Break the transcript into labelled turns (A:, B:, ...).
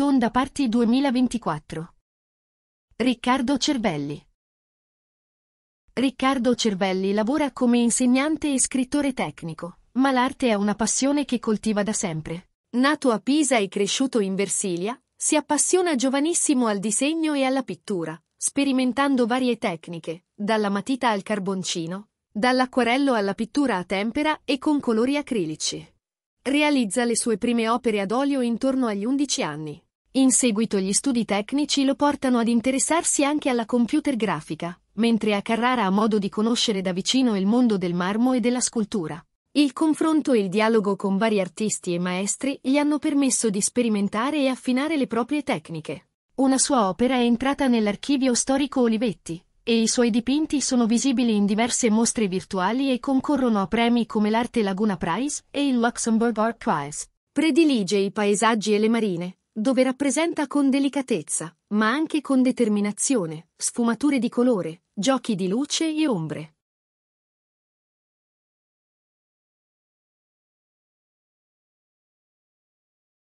A: Tonda Party 2024. Riccardo Cervelli. Riccardo Cervelli lavora come insegnante e scrittore tecnico, ma l'arte è una passione che coltiva da sempre. Nato a Pisa e cresciuto in Versilia, si appassiona giovanissimo al disegno e alla pittura, sperimentando varie tecniche, dalla matita al carboncino, dall'acquarello alla pittura a tempera e con colori acrilici. Realizza le sue prime opere ad olio intorno agli 11 anni, in seguito gli studi tecnici lo portano ad interessarsi anche alla computer grafica, mentre a Carrara ha modo di conoscere da vicino il mondo del marmo e della scultura. Il confronto e il dialogo con vari artisti e maestri gli hanno permesso di sperimentare e affinare le proprie tecniche. Una sua opera è entrata nell'archivio storico Olivetti, e i suoi dipinti sono visibili in diverse mostre virtuali e concorrono a premi come l'Arte Laguna Prize e il Luxembourg Art Prize. Predilige i paesaggi e le marine, dove rappresenta con delicatezza, ma anche con determinazione, sfumature di colore, giochi di luce e ombre.